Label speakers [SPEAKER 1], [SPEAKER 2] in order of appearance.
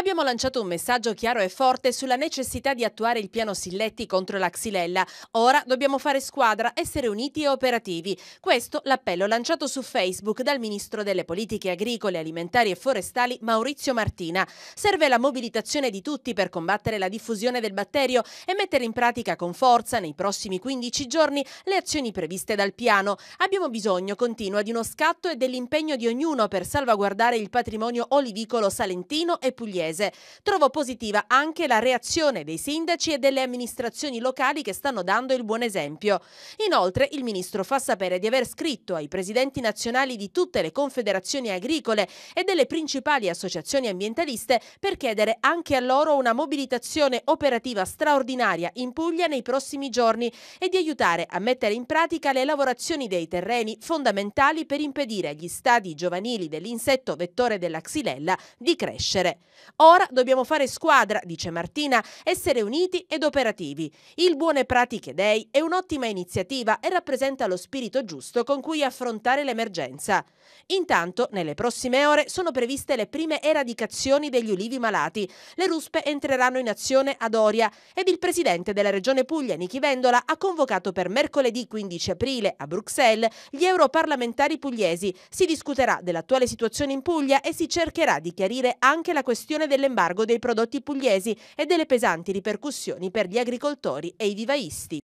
[SPEAKER 1] Abbiamo lanciato un messaggio chiaro e forte sulla necessità di attuare il piano Silletti contro la Xylella. Ora dobbiamo fare squadra, essere uniti e operativi. Questo l'appello lanciato su Facebook dal Ministro delle Politiche Agricole, Alimentari e Forestali Maurizio Martina. Serve la mobilitazione di tutti per combattere la diffusione del batterio e mettere in pratica con forza nei prossimi 15 giorni le azioni previste dal piano. Abbiamo bisogno, continua, di uno scatto e dell'impegno di ognuno per salvaguardare il patrimonio olivicolo salentino e pugliese paese. Trovo positiva anche la reazione dei sindaci e delle amministrazioni locali che stanno dando il buon esempio. Inoltre il ministro fa sapere di aver scritto ai presidenti nazionali di tutte le confederazioni agricole e delle principali associazioni ambientaliste per chiedere anche a loro una mobilitazione operativa straordinaria in Puglia nei prossimi giorni e di aiutare a mettere in pratica le lavorazioni dei terreni fondamentali per impedire agli stadi giovanili dell'insetto vettore della xylella di crescere. Ora dobbiamo fare squadra, dice Martina, essere uniti ed operativi. Il Buone Pratiche Day è un'ottima iniziativa e rappresenta lo spirito giusto con cui affrontare l'emergenza. Intanto, nelle prossime ore sono previste le prime eradicazioni degli ulivi malati. Le ruspe entreranno in azione ad Oria ed il presidente della regione Puglia, Nichi Vendola, ha convocato per mercoledì 15 aprile a Bruxelles gli europarlamentari pugliesi. Si discuterà dell'attuale situazione in Puglia e si cercherà di chiarire anche la questione dell'embargo dei prodotti pugliesi e delle pesanti ripercussioni per gli agricoltori e i vivaisti.